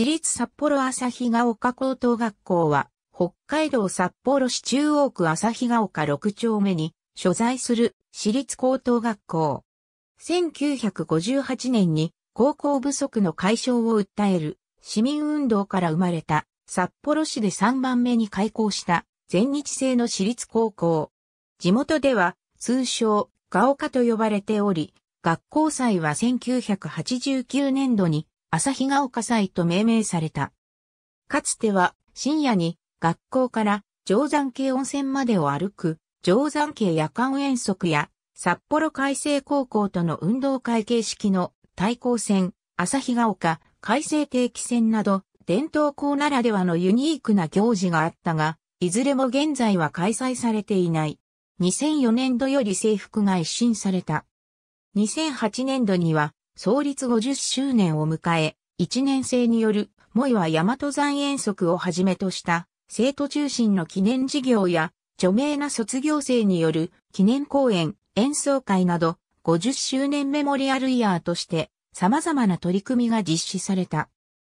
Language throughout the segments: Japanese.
私立札幌日が丘高等学校は、北海道札幌市中央区日が丘6丁目に所在する私立高等学校。1958年に高校不足の解消を訴える市民運動から生まれた札幌市で3番目に開校した全日制の私立高校。地元では通称が丘と呼ばれており、学校祭は1989年度に朝日ヶ丘祭と命名された。かつては深夜に学校から定山系温泉までを歩く定山系夜間遠足や札幌海星高校との運動会形式の対抗戦、朝日ヶ丘、海星定期戦など伝統校ならではのユニークな行事があったが、いずれも現在は開催されていない。2004年度より制服が一新された。2008年度には創立50周年を迎え、1年生による、萌は大和山遠足をはじめとした、生徒中心の記念事業や、著名な卒業生による記念公演、演奏会など、50周年メモリアルイヤーとして、様々な取り組みが実施された。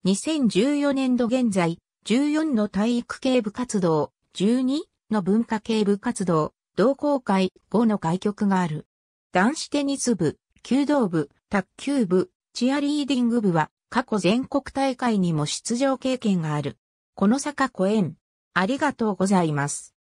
2014年度現在、14の体育系部活動、12の文化系部活動、同好会5の開局がある。男子テニス部、弓道部、卓球部、チアリーディング部は過去全国大会にも出場経験がある。この坂小園、ありがとうございます。